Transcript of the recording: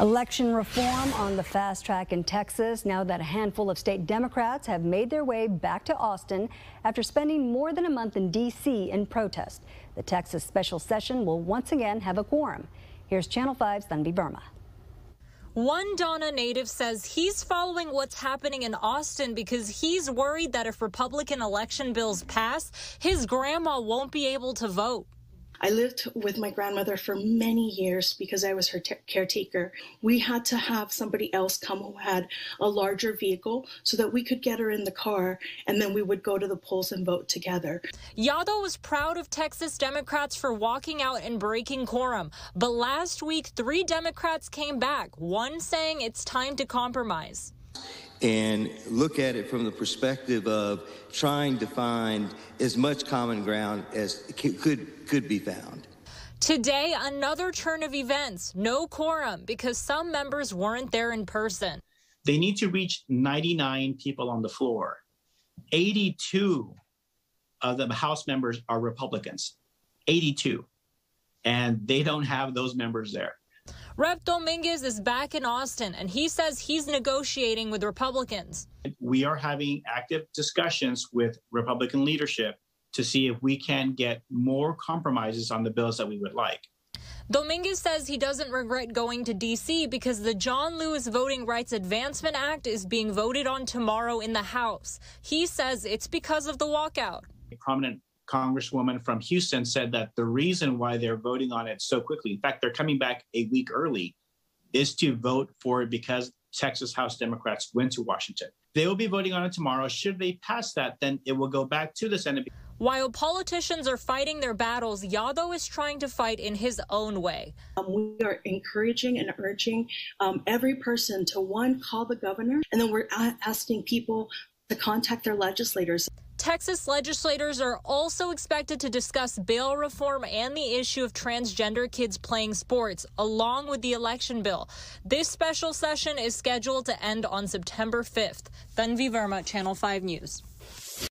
Election reform on the fast track in Texas now that a handful of state Democrats have made their way back to Austin after spending more than a month in D.C. in protest. The Texas special session will once again have a quorum. Here's Channel 5's Thunby Burma. One Donna native says he's following what's happening in Austin because he's worried that if Republican election bills pass, his grandma won't be able to vote. I lived with my grandmother for many years because I was her t- caretaker. We had to have somebody else come who had a larger vehicle so that we could get her in the car and then we would go to the polls and vote together. Yadel was proud of Texas Democrats for walking out and breaking quorum. But last week, three Democrats came back, one saying it's time to compromise and look at it from the perspective of trying to find as much common ground as could could be found. Today, another turn of events, no quorum because some members weren't there in person. They need to reach 99 people on the floor. 82 of the House members are Republicans. 82. And they don't have those members there. Rep Dominguez is back in Austin, and he says he's negotiating with Republicans. We are having active discussions with Republican leadership to see if we can get more compromises on the bills that we would like. Dominguez says he doesn't regret going to D.C. because the John Lewis Voting Rights Advancement Act is being voted on tomorrow in the House. He says it's because of the walkout. A prominent congresswoman from Houston said that the reason why they're voting on it so quickly, in fact, they're coming back a week early, is to vote for it because Texas House Democrats went to Washington. They will be voting on it tomorrow. Should they pass that, then it will go back to the Senate. While politicians are fighting their battles, Yado is trying to fight in his own way. Um, we are encouraging and urging um, every person to one, call the governor, and then we're asking people to contact their legislators. Texas legislators are also expected to discuss bail reform and the issue of transgender kids playing sports, along with the election bill. This special session is scheduled to end on September 5th. Tanvi Verma, Channel 5 News.